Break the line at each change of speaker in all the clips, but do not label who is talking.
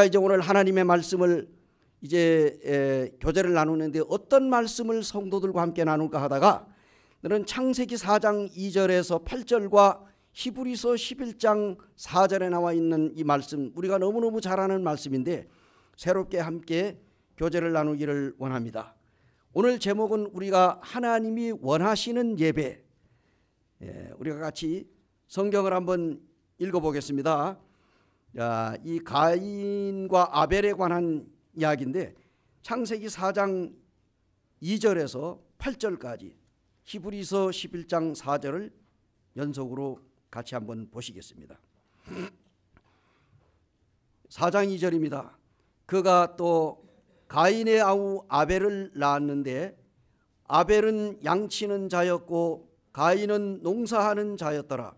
우가 이제 오늘 하나님의 말씀을 이제 교제를 나누는데 어떤 말씀을 성도들과 함께 나눌까 하다가 저는 창세기 4장 2절에서 8절과 히브리서 11장 4절에 나와 있는 이 말씀 우리가 너무너무 잘 아는 말씀인데 새롭게 함께 교제를 나누기를 원합니다. 오늘 제목은 우리가 하나님이 원하시는 예배 예, 우리가 같이 성경을 한번 읽어보겠습니다. 이 가인과 아벨에 관한 이야기인데 창세기 4장 2절에서 8절까지 히브리서 11장 4절을 연속으로 같이 한번 보시겠습니다. 4장 2절입니다. 그가 또 가인의 아우 아벨을 낳았는데 아벨은 양치는 자였고 가인은 농사하는 자였더라.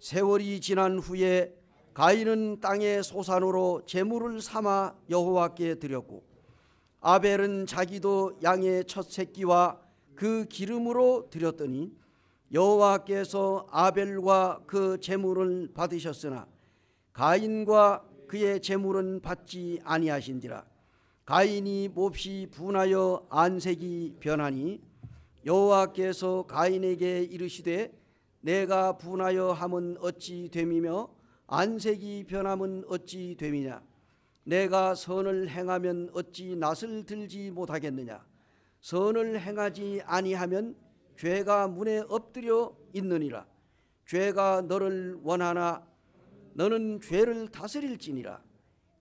세월이 지난 후에 가인은 땅의 소산으로 재물을 삼아 여호와께 드렸고 아벨은 자기도 양의 첫 새끼와 그 기름으로 드렸더니 여호와께서 아벨과 그 재물을 받으셨으나 가인과 그의 재물은 받지 아니하신지라 가인이 몹시 분하여 안색이 변하니 여호와께서 가인에게 이르시되 내가 분하여 함은 어찌 됨이며 안색이 변함은 어찌 됨이냐 내가 선을 행하면 어찌 낯을 들지 못하겠느냐 선을 행하지 아니하면 죄가 문에 엎드려 있느니라 죄가 너를 원하나 너는 죄를 다스릴지니라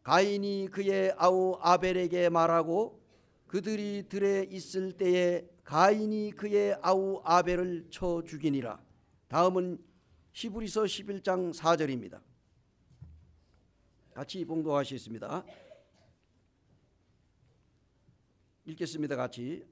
가인이 그의 아우 아벨에게 말하고 그들이 들에 있을 때에 가인이 그의 아우 아벨을 쳐 죽이니라 다음은 히브리서 11장 4절입니다 같이 봉독하시겠습니다. 읽겠습니다. 같이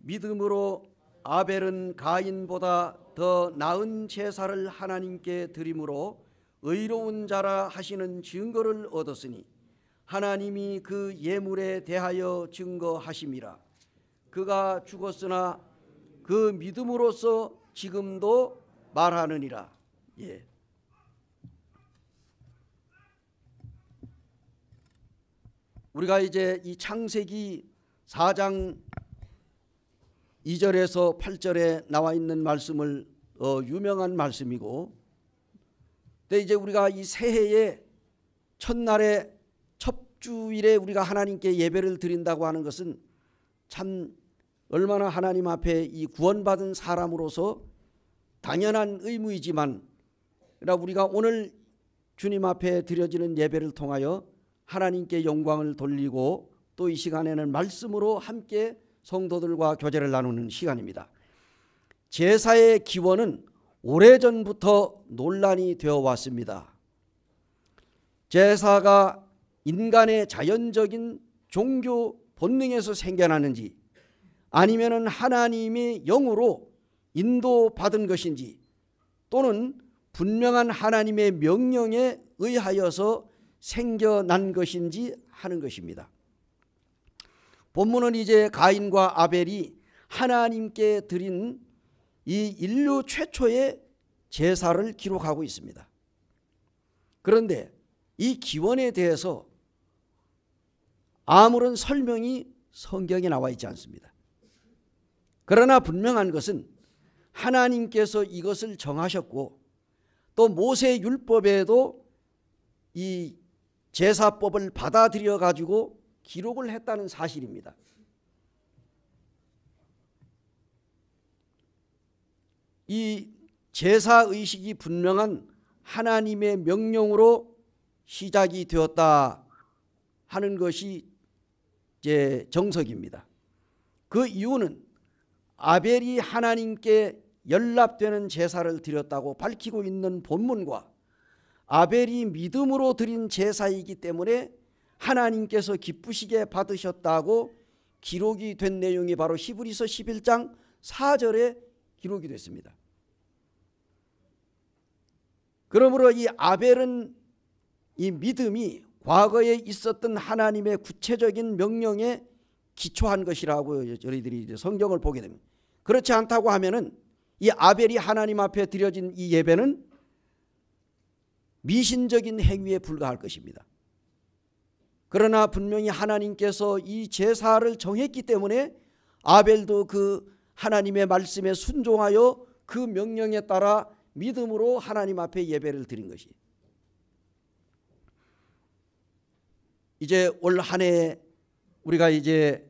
믿음으로 아벨은 가인보다 더 나은 제사를 하나님께 드림으로 의로운 자라 하시는 증거를 얻었으니 하나님이 그 예물에 대하여 증거하심이라 그가 죽었으나 그 믿음으로서 지금도 말하느니라 예. 우리가 이제 이 창세기 4장 2절에서 8절에 나와 있는 말씀을 어, 유명한 말씀이고 근데 이제 우리가 이새해의 첫날에 첫주일에 우리가 하나님께 예배를 드린다고 하는 것은 참 얼마나 하나님 앞에 이 구원받은 사람으로서 당연한 의무이지만 우리가 오늘 주님 앞에 드려지는 예배를 통하여 하나님께 영광을 돌리고 또 이 시간에는 말씀으로 함께 성도들과 교제를 나누는 시간입니다. 제사의 기원은 오래전부터 논란이 되어 왔습니다. 제사가 인간의 자연적인 종교 본능에서 생겨나는지 아니면은 하나님이 영으로 인도받은 것인지 또는 분명한 하나님의 명령에 의하여서 생겨난 것인지 하는 것입니다. 본문은 이제 가인과 아벨이 하나님께 드린 이 인류 최초의 제사를 기록하고 있습니다. 그런데 이 기원에 대해서 아무런 설명이 성경에 나와 있지 않습니다. 그러나 분명한 것은 하나님께서 이것을 정하셨고 또 모세 율법에도 이 제사법을 받아들여 가지고 기록을 했다는 사실입니다. 이 제사 의식이 분명한 하나님의 명령으로 시작이 되었다 하는 것이 제 정석입니다. 그 이유는 아벨이 하나님께 연락되는 제사를 드렸다고 밝히고 있는 본문과 아벨이 믿음으로 드린 제사이기 때문에 하나님께서 기쁘시게 받으셨다고 기록이 된 내용이 바로 히브리서 11장 4절에 기록이 됐습니다. 그러므로 이 아벨은 이 믿음이 과거에 있었던 하나님의 구체적인 명령에 기초한 것이라고 저희들이 성경을 보게 됩니다. 그렇지 않다고 하면은 이 아벨이 하나님 앞에 드려진 이 예배는 미신적인 행위에 불과할 것입니다. 그러나 분명히 하나님께서 이 제사를 정했기 때문에 아벨도 그 하나님의 말씀에 순종하여 그 명령에 따라 믿음으로 하나님 앞에 예배를 드린 것이 이제 올한해 우리가 이제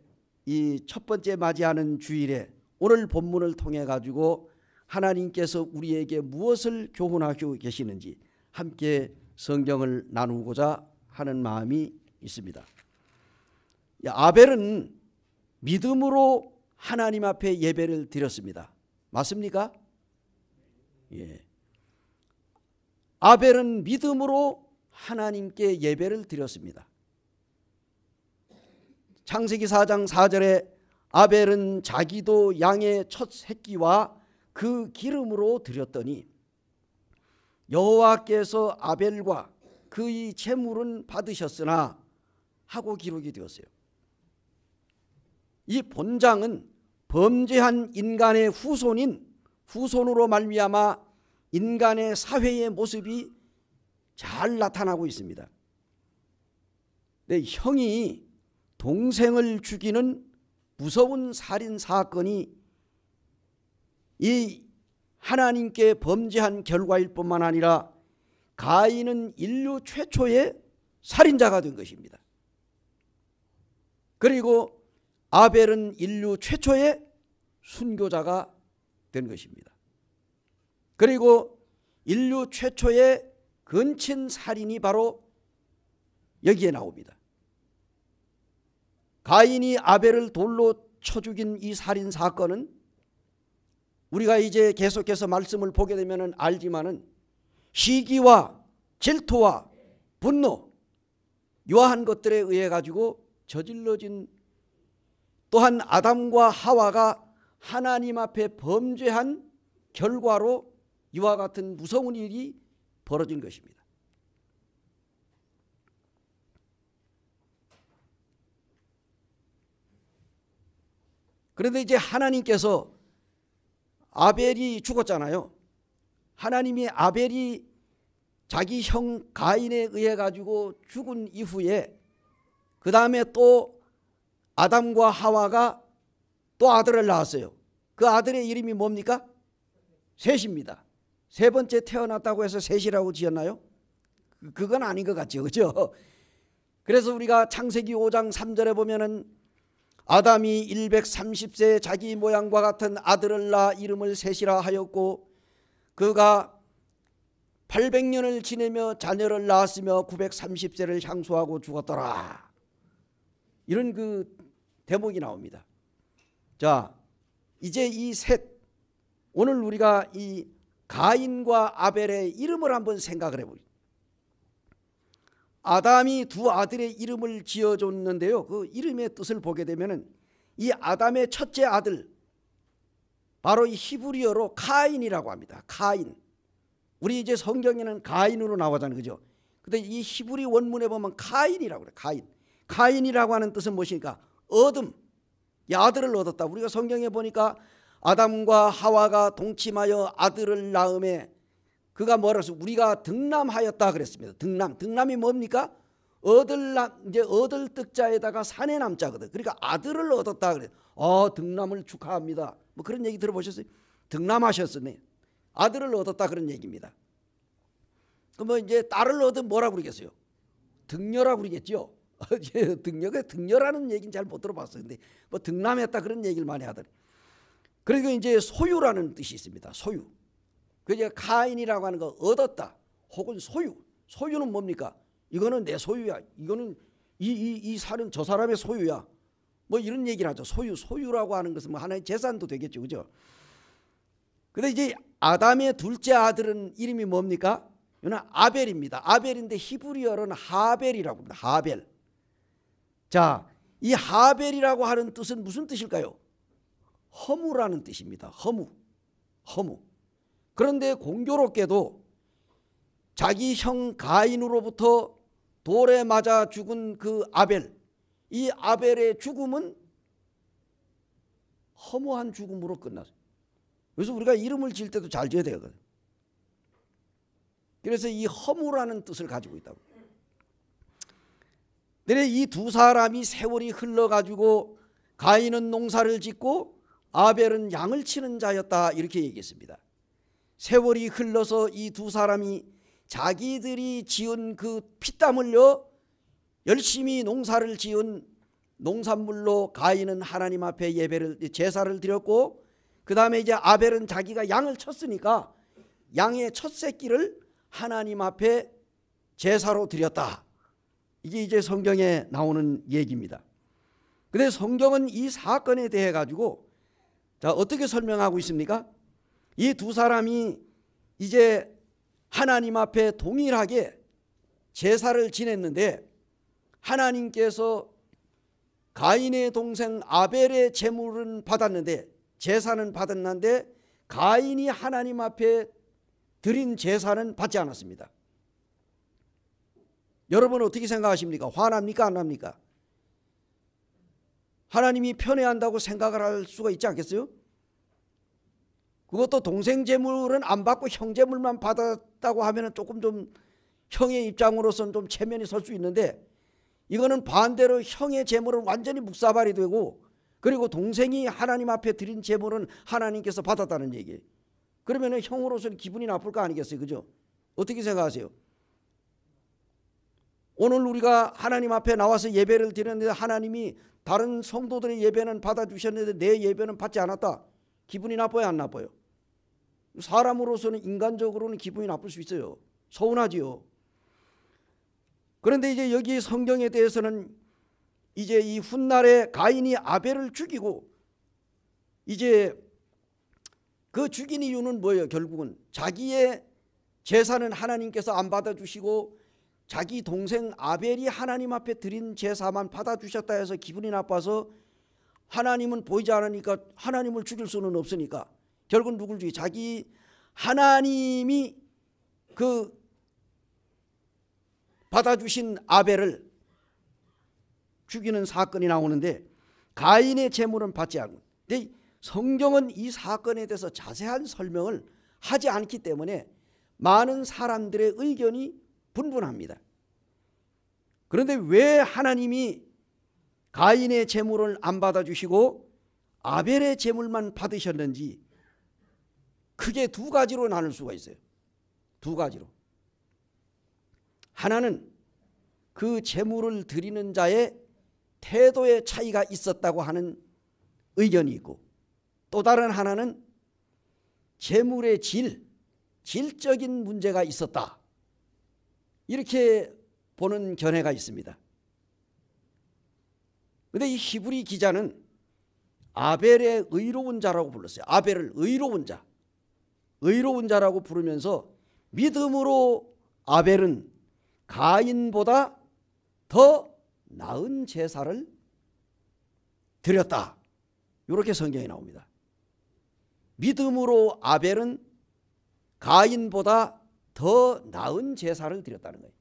이 첫 번째 맞이하는 주일에 오늘 본문을 통해 가지고 하나님께서 우리에게 무엇을 교훈하고 계시는지 함께 성경을 나누고자 하는 마음이 있습니다. 아벨은 믿음으로 하나님 앞에 예배를 드렸습니다. 맞습니까? 예. 아벨은 믿음으로 하나님께 예배를 드렸습니다. 창세기 4장 4절에 아벨은 자기도 양의 첫 새끼와 그 기름으로 드렸더니 여호와께서 아벨과 그의 채물은 받으셨으나 하고 기록이 되었어요. 이 본장은 범죄한 인간의 후손인 후손으로 말미암아 인간의 사회의 모습이 잘 나타나고 있습니다. 내 형이 동생을 죽이는 무서운 살인 사건이 이 하나님께 범죄한 결과일 뿐만 아니라 가인은 인류 최초의 살인자가 된 것입니다. 그리고 아벨은 인류 최초의 순교자가 된 것입니다. 그리고 인류 최초의 근친 살인이 바로 여기에 나옵니다. 가인이 아벨을 돌로 쳐 죽인 이 살인 사건은 우리가 이제 계속해서 말씀을 보게 되면 알지만은 시기와 질투와 분노 유아한 것들에 의해 가지고 저질러진 또한 아담과 하와가 하나님 앞에 범죄한 결과로 이와 같은 무서운 일이 벌어진 것입니다. 그런데 이제 하나님께서 아벨이 죽었잖아요. 하나님이 아벨이 자기 형 가인에 의해 가지고 죽은 이후에 그 다음에 또 아담과 하와가 또 아들을 낳았어요. 그 아들의 이름이 뭡니까? 셋입니다. 세 번째 태어났다고 해서 셋이라고 지었나요? 그, 그건 아닌 것 같죠. 그죠? 그래서 우리가 창세기 5장 3절에 보면은 아담이 1 3 0세 자기 모양과 같은 아들을 낳아 이름을 셋이라 하였고 그가 800년을 지내며 자녀를 낳았으며 930세를 향수하고 죽었더라. 이런 그 대목이 나옵니다. 자, 이제 이 셋, 오늘 우리가 이 가인과 아벨의 이름을 한번 생각을 해보죠. 아담이 두 아들의 이름을 지어줬는데요. 그 이름의 뜻을 보게 되면이 아담의 첫째 아들 바로 이 히브리어로 카인이라고 합니다. 카인. 우리 이제 성경에는 가인으로 나오잖아요. 그죠? 근데 이 히브리 원문에 보면 카인이라고 그래. 카인. 카인이라고 하는 뜻은 무엇입니까? 얻음. 아들을 얻었다. 우리가 성경에 보니까 아담과 하와가 동침하여 아들을 낳음에 그가 뭐라 그랬어? 우리가 등남하였다 그랬습니다. 등남. 등남이 뭡니까? 얻을남 이제 얻을 뜻자에다가 산의 남자거든. 그러니까 아들을 얻었다 그래. 어, 등남을 축하합니다. 뭐 그런 얘기 들어보셨어요? 등남하셨으네. 아들을 얻었다 그런 얘기입니다. 그러면 뭐 이제 딸을 얻은 뭐라고 그러겠어요? 등녀라고 그러겠죠. 등녀가 등녀라는 얘기는 잘 못 들어봤어요. 근데 뭐 등남했다 그런 얘기를 많이 하더래. 그리고 이제 소유라는 뜻이 있습니다. 소유. 그래서 가인이라고 하는 거 얻었다 혹은 소유 소유는 뭡니까 이거는 내 소유야 이거는 이 이이 사람 저 사람의 소유야 뭐 이런 얘기를 하죠 소유 소유라고 하는 것은 뭐 하나의 재산도 되겠죠 그죠 근데 이제 아담의 둘째 아들은 이름이 뭡니까 이는 아벨입니다 아벨인데 히브리어는 하벨이라고 합니다 하벨 자이 하벨이라고 하는 뜻은 무슨 뜻일까요 허무라는 뜻입니다 허무 허무 그런데 공교롭게도 자기 형 가인으로부터 돌에 맞아 죽은 그 아벨 이 아벨의 죽음은 허무한 죽음으로 끝났어요. 그래서 우리가 이름을 지을 때도 잘 지어야 되거든. 요 그래서 이 허무라는 뜻을 가지고 있다고. 근데 이 두 사람이 세월이 흘러가지고 가인은 농사를 짓고 아벨은 양을 치는 자였다 이렇게 얘기했습니다. 세월이 흘러서 이 두 사람이 자기들이 지은 그 피땀 흘려 열심히 농사를 지은 농산물로 가인은 하나님 앞에 예배를 제사를 드렸고 그 다음에 이제 아벨은 자기가 양을 쳤으니까 양의 첫 새끼를 하나님 앞에 제사로 드렸다. 이게 이제 성경에 나오는 얘기입니다. 근데 성경은 이 사건에 대해 가지고 자 어떻게 설명하고 있습니까? 이두 사람이 이제 하나님 앞에 동일하게 제사를 지냈는데 하나님께서 가인의 동생 아벨의 재물은 받았는데 제사는 받았는데 가인이 하나님 앞에 드린 제사는 받지 않았습니다. 여러분 어떻게 생각하십니까? 화납니까 안 합니까? 하나님이 편애한다고 생각을 할 수가 있지 않겠어요? 그것도 동생 재물은 안 받고 형 재물만 받았다고 하면 조금 좀 형의 입장으로서는 좀 체면이 설 수 있는데 이거는 반대로 형의 재물은 완전히 묵사발이 되고 그리고 동생이 하나님 앞에 드린 재물은 하나님께서 받았다는 얘기예요. 그러면 형으로서는 기분이 나쁠 거 아니겠어요. 그죠? 어떻게 생각하세요? 오늘 우리가 하나님 앞에 나와서 예배를 드렸는데 하나님이 다른 성도들의 예배는 받아주셨는데 내 예배는 받지 않았다. 기분이 나빠요 안 나빠요? 사람으로서는 인간적으로는 기분이 나쁠 수 있어요. 서운하지요. 그런데 이제 여기 성경에 대해서는 이제 이 훗날에 가인이 아벨을 죽이고 이제 그 죽인 이유는 뭐예요? 결국은 자기의 제사는 하나님께서 안 받아주시고 자기 동생 아벨이 하나님 앞에 드린 제사만 받아주셨다 해서 기분이 나빠서 하나님은 보이지 않으니까 하나님을 죽일 수는 없으니까 결국은 누굴 죽이 자기 하나님이 그 받아주신 아벨을 죽이는 사건이 나오는데 가인의 재물은 받지 않고 근데 성경은 이 사건에 대해서 자세한 설명을 하지 않기 때문에 많은 사람들의 의견이 분분합니다. 그런데 왜 하나님이 가인의 재물을 안 받아주시고 아벨의 재물만 받으셨는지 크게 두 가지로 나눌 수가 있어요. 두 가지로. 하나는 그 재물을 드리는 자의 태도의 차이가 있었다고 하는 의견이 있고 또 다른 하나는 재물의 질, 질적인 문제가 있었다. 이렇게 보는 견해가 있습니다. 근데 이 히브리 기자는 아벨의 의로운 자라고 불렀어요. 아벨을 의로운 자. 의로운 자라고 부르면서 믿음으로 아벨은 가인보다 더 나은 제사를 드렸다. 이렇게 성경에 나옵니다. 믿음으로 아벨은 가인보다 더 나은 제사를 드렸다는 거예요.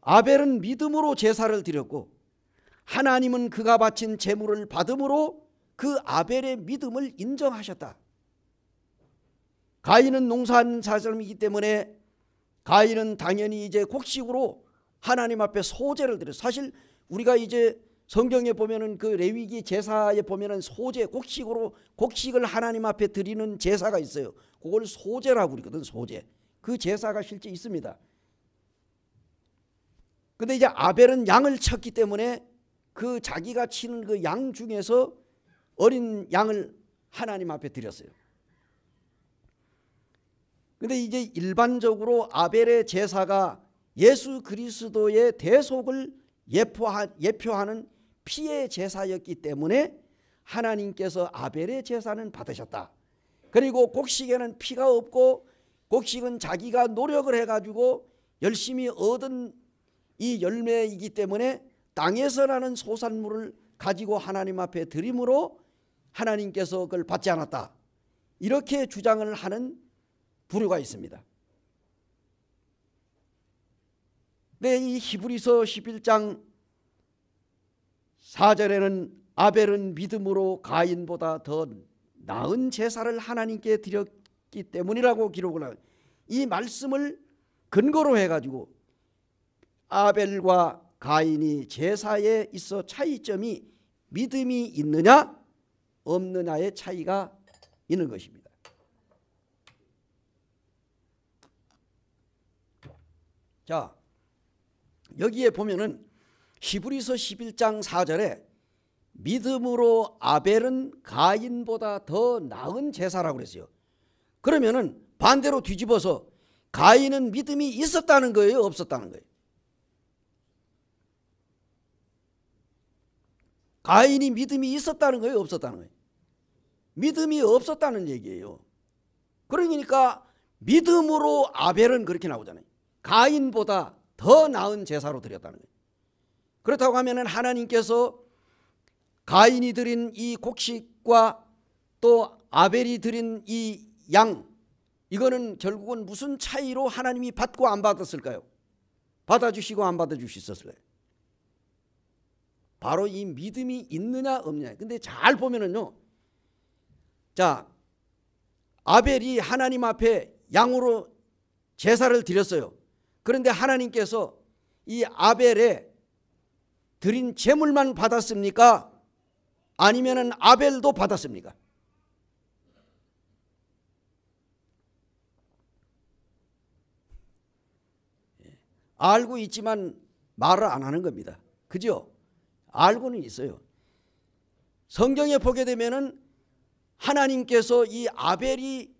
아벨은 믿음으로 제사를 드렸고 하나님은 그가 바친 재물을 받음으로 그 아벨의 믿음을 인정하셨다. 가인은 농사하는 사람이기 때문에 가인은 당연히 이제 곡식으로 하나님 앞에 소재를 드려. 사실 우리가 이제 성경에 보면은 그 레위기 제사에 보면은 소재 곡식으로 곡식을 하나님 앞에 드리는 제사가 있어요. 그걸 소재라고 그러거든 소재그 제사가 실제 있습니다. 근데 이제 아벨은 양을 쳤기 때문에 그 자기가 치는 그 양 중에서 어린 양을 하나님 앞에 드렸어요. 근데 이제 일반적으로 아벨의 제사가 예수 그리스도의 대속을 예표하는 피의 제사였기 때문에 하나님께서 아벨의 제사는 받으셨다. 그리고 곡식에는 피가 없고 곡식은 자기가 노력을 해가지고 열심히 얻은 이 열매이기 때문에 땅에서 나는 소산물을 가지고 하나님 앞에 드림으로 하나님께서 그걸 받지 않았다. 이렇게 주장을 하는 부류가 있습니다. 네, 이 히브리서 11장 4절에는 아벨은 믿음으로 가인보다 더 나은 제사를 하나님께 드렸기 때문이라고 기록을 하이 말씀을 근거로 해가지고 아벨과 가인이 제사에 있어 차이점이 믿음이 있느냐 없느냐의 차이가 있는 것입니다. 자 여기에 보면은 히브리서 11장 4절에 믿음으로 아벨은 가인보다 더 나은 제사라고 그랬어요. 그러면은 반대로 뒤집어서 가인은 믿음이 있었다는 거예요, 없었다는 거예요. 가인이 믿음이 있었다는 거예요 없었다는 거예요 믿음이 없었다는 얘기예요 그러니까 믿음으로 아벨은 그렇게 나오잖아요 가인보다 더 나은 제사로 드렸다는 거예요 그렇다고 하면 하나님께서 가인이 드린 이 곡식과 또 아벨이 드린 이 양 이거는 결국은 무슨 차이로 하나님이 받고 안 받았을까요? 받아주시고 안 받아주셨을까요? 바로 이 믿음이 있느냐 없느냐. 근데 잘 보면은요. 자, 아벨이 하나님 앞에 양으로 제사를 드렸어요. 그런데 하나님께서 이아벨에 드린 제물만 받았습니까? 아니면은 아벨도 받았습니까? 예. 알고 있지만 말을 안 하는 겁니다. 그죠? 알고는 있어요. 성경에 보게 되면은 하나님께서 이 아벨이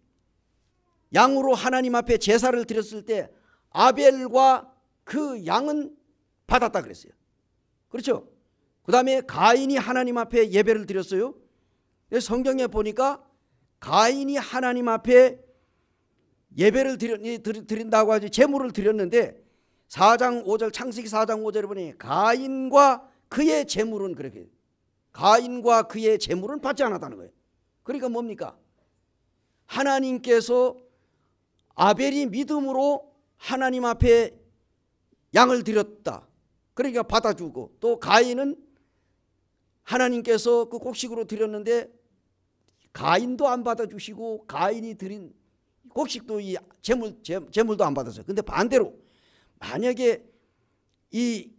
양으로 하나님 앞에 제사를 드렸을 때 아벨과 그 양은 받았다 그랬어요. 그렇죠? 그 다음에 가인이 하나님 앞에 예배를 드렸어요. 성경에 보니까 가인이 하나님 앞에 예배를 드린다고 하지 재물을 드렸는데 4장 5절 창세기 4장 5절에 보니 가인과 그의 재물은 그렇게 가인과 그의 재물은 받지 않았다는 거예요. 그러니까 뭡니까? 하나님께서 아벨이 믿음으로 하나님 앞에 양을 드렸다. 그러니까 받아주고 또 가인은 하나님께서 그 곡식으로 드렸는데 가인도 안 받아주시고 가인이 드린 곡식도 이 재물, 재, 물도안 받았어요. 근데 반대로 만약에 이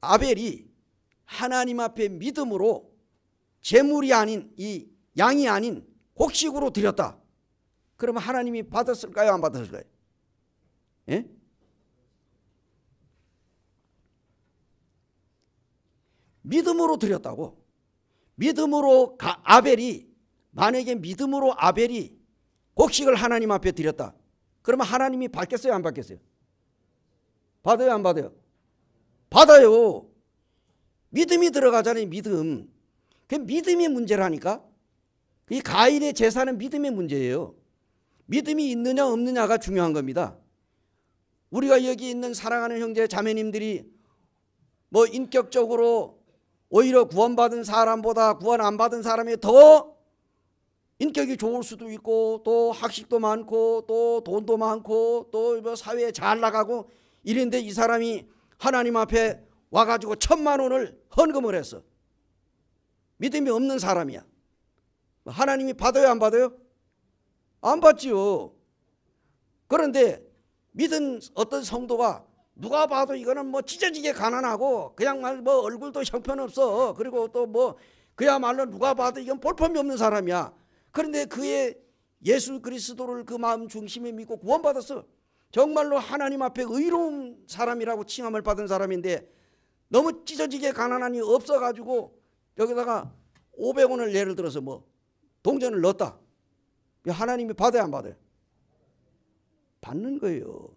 아벨이 하나님 앞에 믿음으로 재물이 아닌 이 양이 아닌 곡식으로 드렸다. 그러면 하나님이 받았을까요? 안 받았을까요? 예? 믿음으로 드렸다고. 믿음으로 가, 아벨이 만약에 믿음으로 아벨이 곡식을 하나님 앞에 드렸다. 그러면 하나님이 받겠어요? 안 받겠어요? 받아요? 안 받아요? 받아요. 믿음이 들어가잖아요. 믿음. 그믿음의 문제라니까. 이 가인의 제사는 믿음의 문제예요. 믿음이 있느냐 없느냐가 중요한 겁니다. 우리가 여기 있는 사랑하는 형제 자매님들이 뭐 인격적으로 오히려 구원받은 사람보다 구원 안 받은 사람이 더 인격이 좋을 수도 있고 또 학식도 많고 또 돈도 많고 또 뭐 사회에 잘 나가고 이런데 이 사람이 하나님 앞에 와가지고 천만 원을 헌금을 했어. 믿음이 없는 사람이야. 하나님이 받아요 안 받아요? 안 받지요. 그런데 믿은 어떤 성도가 누가 봐도 이거는 뭐 찢어지게 가난하고 그냥 말뭐 얼굴도 형편없어. 그리고 또 뭐 그야말로 누가 봐도 이건 볼품이 없는 사람이야. 그런데 그의 예수 그리스도를 그 마음 중심에 믿고 구원받았어. 정말로 하나님 앞에 의로운 사람이라고 칭함을 받은 사람인데 너무 찢어지게 가난한이 없어가지고 여기다가 500원을 예를 들어서 뭐 동전을 넣었다. 하나님이 받아야 안 받아요? 받는 거예요.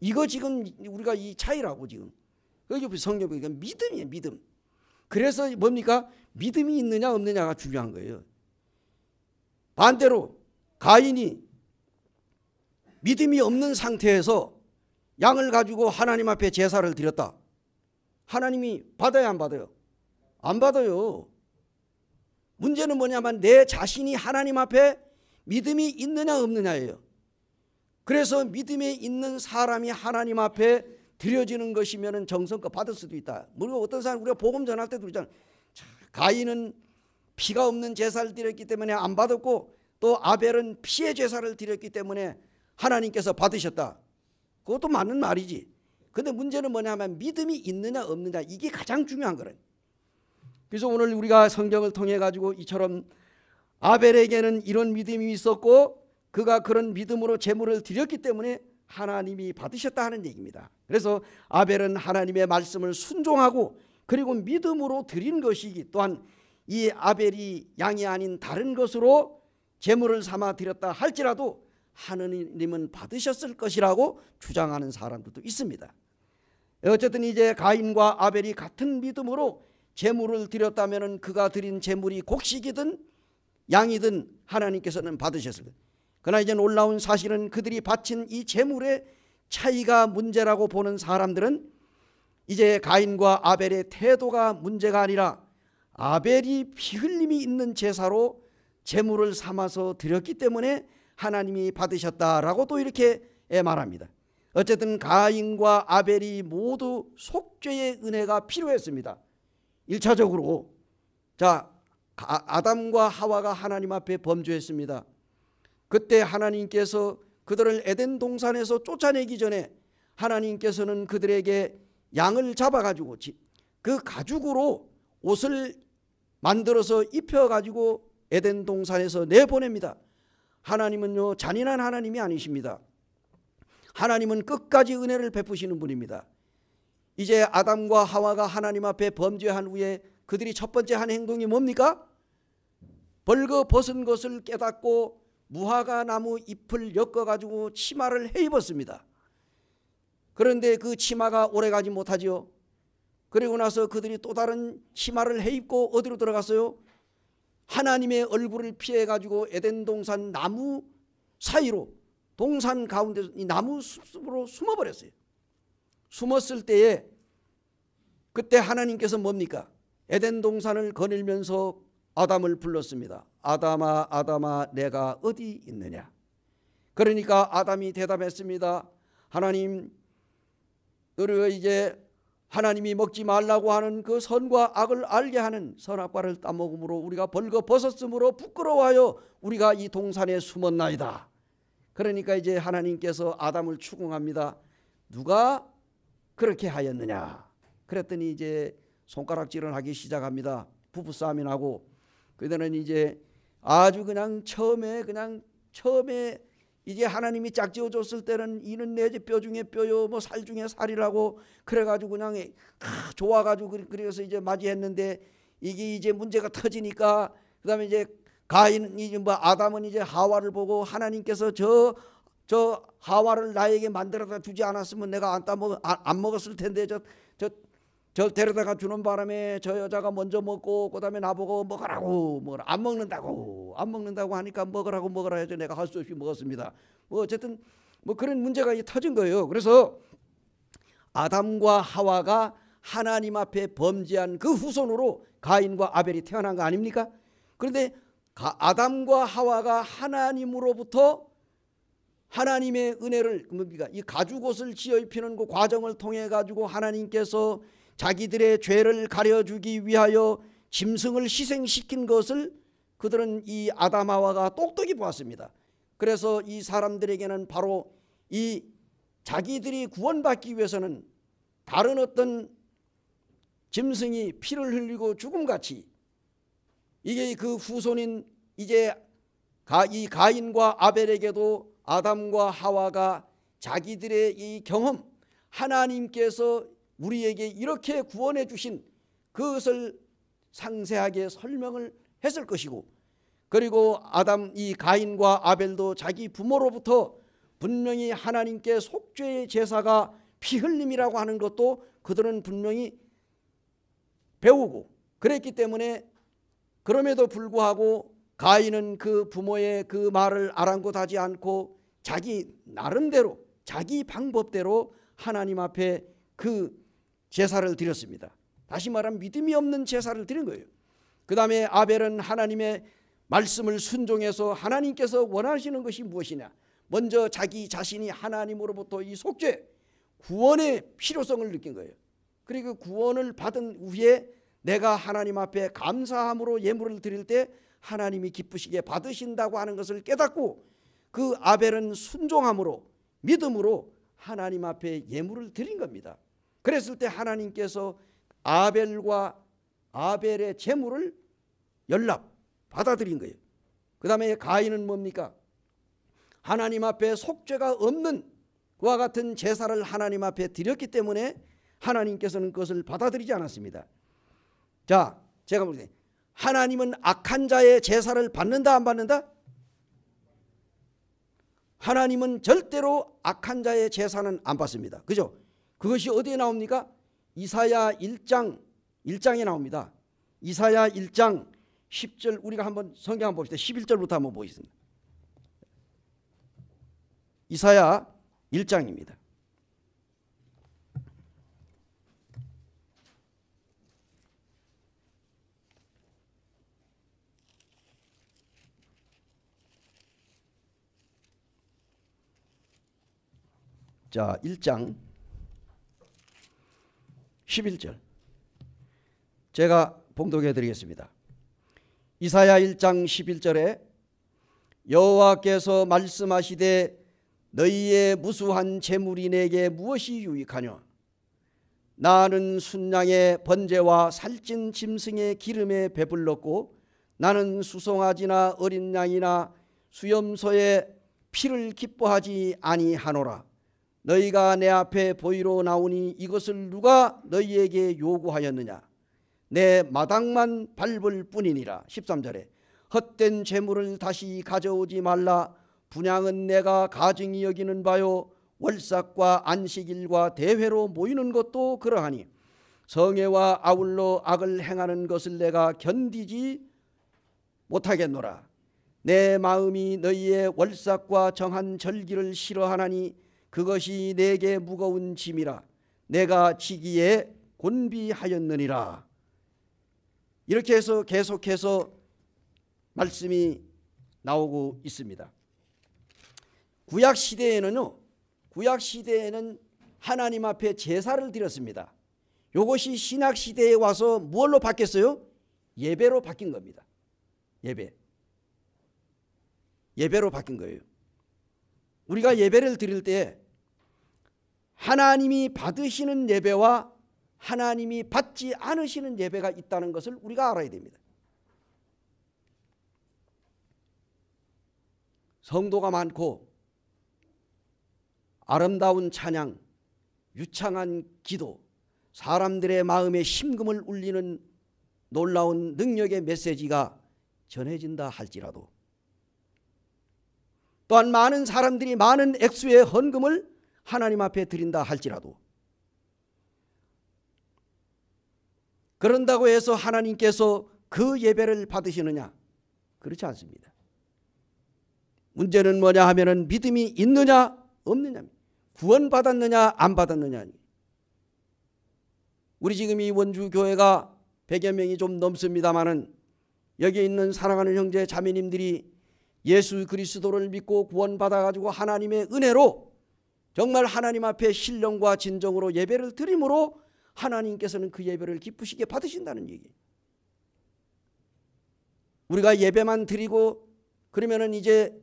이거 지금 우리가 이 차이라고 지금. 여기 성경이 그러니까 믿음이에요, 믿음. 그래서 뭡니까? 믿음이 있느냐 없느냐가 중요한 거예요. 반대로 가인이 믿음이 없는 상태에서 양을 가지고 하나님 앞에 제사를 드렸다. 하나님이 받아야 안 받아요? 안 받아요. 문제는 뭐냐면 내 자신이 하나님 앞에 믿음이 있느냐 없느냐예요. 그래서 믿음에 있는 사람이 하나님 앞에 드려지는 것이면 정성껏 받을 수도 있다. 물론 어떤 사람 우리가 복음 전할 때도 그러잖아요. 가인은 피가 없는 제사를 드렸기 때문에 안 받았고 또 아벨은 피의 제사를 드렸기 때문에 하나님께서 받으셨다. 그것도 맞는 말이지. 근데 문제는 뭐냐면 믿음이 있느냐 없느냐 이게 가장 중요한 거래. 그래서 오늘 우리가 성경을 통해 가지고 이처럼 아벨에게는 이런 믿음이 있었고 그가 그런 믿음으로 제물을 드렸기 때문에 하나님이 받으셨다 하는 얘기입니다. 그래서 아벨은 하나님의 말씀을 순종하고 그리고 믿음으로 드린 것이기 또한 이 아벨이 양이 아닌 다른 것으로 제물을 삼아 드렸다 할지라도 하느님은 받으셨을 것이라고 주장하는 사람들도 있습니다. 어쨌든 이제 가인과 아벨이 같은 믿음으로 재물을 드렸다면 그가 드린 재물이 곡식이든 양이든 하나님께서는 받으셨을 것. 그러나 이제 놀라운 사실은 그들이 바친 이 재물의 차이가 문제라고 보는 사람들은 이제 가인과 아벨의 태도가 문제가 아니라 아벨이 피 흘림이 있는 제사로 재물을 삼아서 드렸기 때문에 하나님이 받으셨다라고 또 이렇게 예, 말합니다. 어쨌든 가인과 아벨이 모두 속죄의 은혜가 필요했습니다. 1차적으로 자 아담과 하와가 하나님 앞에 범죄했습니다. 그때 하나님께서 그들을 에덴 동산에서 쫓아내기 전에 하나님께서는 그들에게 양을 잡아가지고 그 가죽으로 옷을 만들어서 입혀가지고 에덴 동산에서 내보냅니다. 하나님은요 잔인한 하나님이 아니십니다. 하나님은 끝까지 은혜를 베푸시는 분입니다. 이제 아담과 하와가 하나님 앞에 범죄한 후에 그들이 첫 번째 한 행동이 뭡니까? 벌거벗은 것을 깨닫고 무화과 나무 잎을 엮어가지고 치마를 헤입었습니다. 그런데 그 치마가 오래가지 못하지요. 그리고 나서 그들이 또 다른 치마를 헤입고 어디로 들어갔어요? 하나님의 얼굴을 피해 가지고 에덴 동산 나무 사이로 동산 가운데 나무 숲으로 숨어 버렸어요. 숨었을 때에 그때 하나님께서 뭡니까? 에덴 동산을 거닐면서 아담을 불렀습니다. 아담아 아담아 내가 어디 있느냐? 그러니까 아담이 대답했습니다. 하나님 너를 이제 하나님이 먹지 말라고 하는 그 선과 악을 알게 하는 선악과를 따먹음으로 우리가 벌거벗었으므로 부끄러워하여 우리가 이 동산에 숨었나이다. 그러니까 이제 하나님께서 아담을 추궁합니다. 누가 그렇게 하였느냐? 그랬더니 이제 손가락질을 하기 시작합니다. 부부싸움이 나고 그들은 이제 아주 그냥 처음에 그냥 처음에 이제 하나님이 짝지어 줬을 때는 이는 내 뼈 중에 뼈요 뭐 살 중에 살이라고 그래가지고 그냥 아, 좋아가지고 그래서 이제 맞이했는데 이게 이제 문제가 터지니까 그다음에 이제 가인 이제 뭐 아담은 이제 하와를 보고 하나님께서 저저 저 하와를 나에게 만들어다 주지 않았으면 내가 안 따 먹 안, 안 먹었을 텐데 저저 저 데려다가 주는 바람에 저 여자가 먼저 먹고 그다음에 나보고 먹으라고 먹으라 안 먹는다고 안 먹는다고 하니까 먹으라고 먹으라 해서 내가 할 수 없이 먹었습니다. 뭐 어쨌든 뭐 그런 문제가 터진 거예요. 그래서 아담과 하와가 하나님 앞에 범죄한 그 후손으로 가인과 아벨이 태어난 거 아닙니까? 그런데 아담과 하와가 하나님으로부터 하나님의 은혜를 뭡니까? 이 가죽옷을 지어 입히는 그 과정을 통해 가지고 하나님께서 자기들의 죄를 가려주기 위하여 짐승을 희생시킨 것을 그들은 이 아담아와가 똑똑히 보았습니다. 그래서 이 사람들에게는 바로 이 자기들이 구원받기 위해서는 다른 어떤 짐승이 피를 흘리고 죽음같이 이게 그 후손인 이제 이 가인과 아벨에게도 아담과 하와가 자기들의 이 경험 하나님께서 우리에게 이렇게 구원해 주신 그것을 상세하게 설명을 했을 것이고 그리고 아담 이 가인과 아벨도 자기 부모로부터 분명히 하나님께 속죄의 제사가 피 흘림이라고 하는 것도 그들은 분명히 배우고 그랬기 때문에 그럼에도 불구하고 가인은 그 부모의 그 말을 아랑곳하지 않고 자기 나름대로 자기 방법대로 하나님 앞에 그 제사를 드렸습니다. 다시 말하면 믿음이 없는 제사를 드린 거예요. 그 다음에 아벨은 하나님의 말씀을 순종해서 하나님께서 원하시는 것이 무엇이냐. 먼저 자기 자신이 하나님으로부터 이 속죄, 구원의 필요성을 느낀 거예요. 그리고 그 구원을 받은 후에 내가 하나님 앞에 감사함으로 예물을 드릴 때 하나님이 기쁘시게 받으신다고 하는 것을 깨닫고 그 아벨은 순종함으로 믿음으로 하나님 앞에 예물을 드린 겁니다. 그랬을 때 하나님께서 아벨과 아벨의 재물을 연락 받아들인 거예요. 그 다음에 가인은 뭡니까? 하나님 앞에 속죄가 없는 그와 같은 제사를 하나님 앞에 드렸기 때문에 하나님께서는 그것을 받아들이지 않았습니다. 자, 제가 볼때 하나님은 악한 자의 제사를 받는다 안 받는다? 하나님은 절대로 악한 자의 제사는 안 받습니다. 그죠? 그것이 어디에 나옵니까? 이사야 1장 1장에 나옵니다. 이사야 1장 10절 우리가 한번 성경 한번 봅시다. 11절부터 한번 보겠습니다. 이사야 1장입니다. 자, 1장 11절. 제가 봉독해 드리겠습니다. 이사야 1장 11절에 여호와께서 말씀하시되 너희의 무수한 재물인에게 무엇이 유익하냐 나는 순양의 번제와 살찐 짐승의 기름에 배불렀고 나는 수송아지나 어린 양이나 수염소의 피를 기뻐하지 아니하노라 너희가 내 앞에 보이로 나오니 이것을 누가 너희에게 요구하였느냐 내 마당만 밟을 뿐이니라 13절에 헛된 재물을 다시 가져오지 말라 분양은 내가 가증히 여기는 바요 월삭과 안식일과 대회로 모이는 것도 그러하니 성애와 아울러 악을 행하는 것을 내가 견디지 못하겠노라 내 마음이 너희의 월삭과 정한 절기를 싫어하나니 그것이 내게 무거운 짐이라 내가 지기에 곤비하였느니라 이렇게 해서 계속해서 말씀이 나오고 있습니다 구약 시대에는요 구약 시대에는 하나님 앞에 제사를 드렸습니다 이것이 신약 시대에 와서 무얼로 바뀌었어요? 예배로 바뀐 겁니다 예배 예배로 바뀐 거예요 우리가 예배를 드릴 때 하나님이 받으시는 예배와 하나님이 받지 않으시는 예배가 있다는 것을 우리가 알아야 됩니다. 성도가 많고 아름다운 찬양, 유창한 기도, 사람들의 마음에 심금을 울리는 놀라운 능력의 메시지가 전해진다 할지라도 또한 많은 사람들이 많은 액수의 헌금을 하나님 앞에 드린다 할지라도 그런다고 해서 하나님께서 그 예배를 받으시느냐 그렇지 않습니다 문제는 뭐냐 하면 은 믿음이 있느냐 없느냐 구원 받았느냐 안 받았느냐 우리 지금 이 원주교회가 100여 명이 좀 넘습니다마는 여기에 있는 사랑하는 형제 자매님들이 예수 그리스도를 믿고 구원 받아가지고 하나님의 은혜로 정말 하나님 앞에 신령과 진정으로 예배를 드림으로 하나님께서는 그 예배를 기쁘시게 받으신다는 얘기 우리가 예배만 드리고 그러면은 이제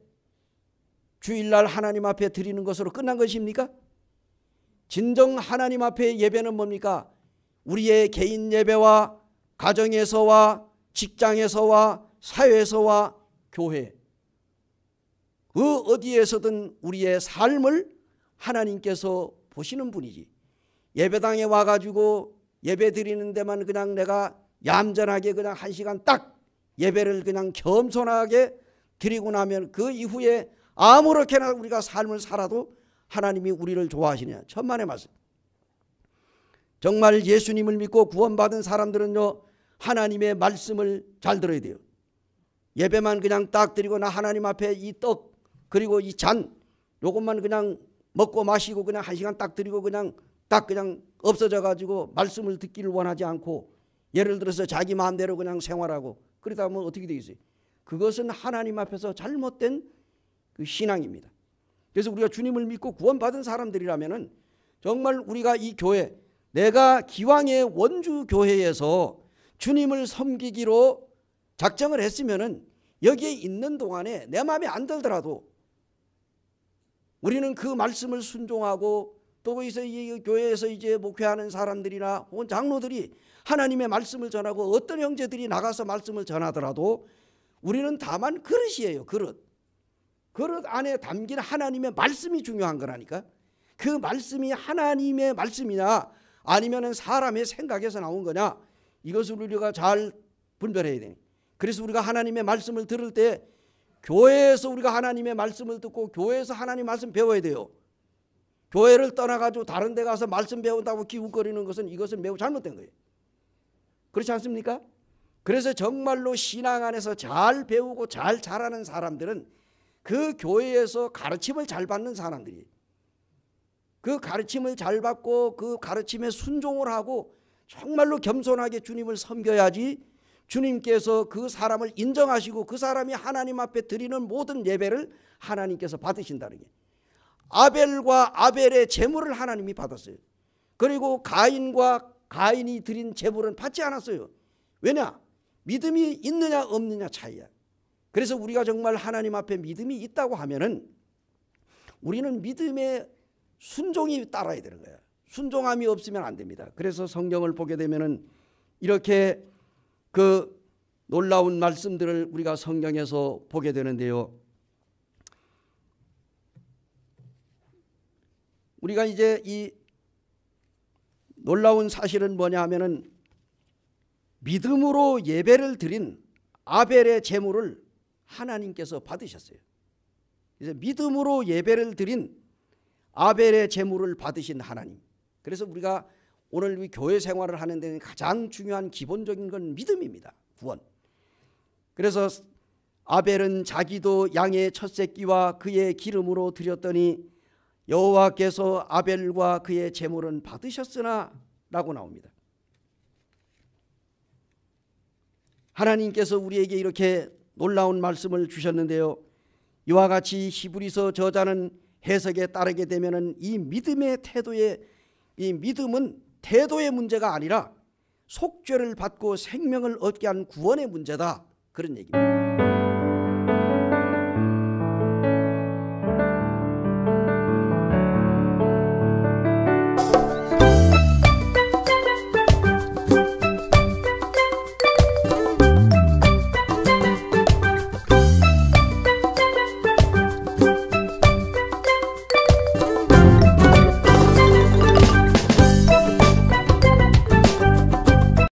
주일날 하나님 앞에 드리는 것으로 끝난 것입니까? 진정 하나님 앞에 예배는 뭡니까? 우리의 개인 예배와 가정에서와 직장에서와 사회에서와 교회 그 어디에서든 우리의 삶을 하나님께서 보시는 분이지 예배당에 와가지고 예배 드리는 데만 그냥 내가 얌전하게 그냥 한 시간 딱 예배를 그냥 겸손하게 드리고 나면 그 이후에 아무렇게나 우리가 삶을 살아도 하나님이 우리를 좋아하시냐 천만의 말씀 정말 예수님을 믿고 구원받은 사람들은요 하나님의 말씀을 잘 들어야 돼요 예배만 그냥 딱 드리고 나 하나님 앞에 이 떡 그리고 이잔 요것만 그냥 먹고 마시고 그냥 한 시간 딱 드리고 그냥 딱 그냥 없어져 가지고 말씀을 듣기를 원하지 않고 예를 들어서 자기 마음대로 그냥 생활하고 그러다 보면 어떻게 되겠어요 그것은 하나님 앞에서 잘못된 그 신앙입니다. 그래서 우리가 주님을 믿고 구원받은 사람들이라면 정말 우리가 이 교회 내가 기왕의 원주 교회에서 주님을 섬기기로 작정을 했으면은 여기에 있는 동안에 내 마음에 안 들더라도 우리는 그 말씀을 순종하고 또 거기서 이 교회에서 이제 목회하는 사람들이나 혹은 장로들이 하나님의 말씀을 전하고 어떤 형제들이 나가서 말씀을 전하더라도 우리는 다만 그릇이에요. 그릇. 그릇 안에 담긴 하나님의 말씀이 중요한 거라니까. 그 말씀이 하나님의 말씀이냐 아니면 사람의 생각에서 나온 거냐 이것을 우리가 잘 분별해야 돼. 그래서 우리가 하나님의 말씀을 들을 때 교회에서 우리가 하나님의 말씀을 듣고 교회에서 하나님 말씀 배워야 돼요. 교회를 떠나가지고 다른 데 가서 말씀 배운다고 기웃거리는 것은 이것은 매우 잘못된 거예요. 그렇지 않습니까? 그래서 정말로 신앙 안에서 잘 배우고 잘 자라는 사람들은 그 교회에서 가르침을 잘 받는 사람들이 그 가르침을 잘 받고 그 가르침에 순종을 하고 정말로 겸손하게 주님을 섬겨야지 주님께서 그 사람을 인정하시고 그 사람이 하나님 앞에 드리는 모든 예배를 하나님께서 받으신다는 게 아벨과 아벨의 재물을 하나님이 받았어요. 그리고 가인과 가인이 드린 재물은 받지 않았어요. 왜냐? 믿음이 있느냐 없느냐 차이야. 그래서 우리가 정말 하나님 앞에 믿음이 있다고 하면은 우리는 믿음의 순종이 따라야 되는 거야. 순종함이 없으면 안 됩니다. 그래서 성경을 보게 되면은 이렇게 그 놀라운 말씀들을 우리가 성경에서 보게 되는데요. 우리가 이제 이 놀라운 사실은 뭐냐 하면은 믿음으로 예배를 드린 아벨의 제물을 하나님께서 받으셨어요. 이제 믿음으로 예배를 드린 아벨의 제물을 받으신 하나님. 그래서 우리가 오늘 우리 교회 생활을 하는 데 가장 중요한 기본적인 건 믿음입니다. 구원. 그래서 아벨은 자기도 양의 첫 새끼와 그의 기름으로 드렸더니 여호와께서 아벨과 그의 제물은 받으셨으나 라고 나옵니다. 하나님께서 우리에게 이렇게 놀라운 말씀을 주셨는데요. 이와 같이 히브리서 저자는 해석에 따르게 되면이 믿음의 태도에 이 믿음은 태도의 문제가 아니라 속죄를 받고 생명을 얻게 한 구원의 문제다 그런 얘기입니다.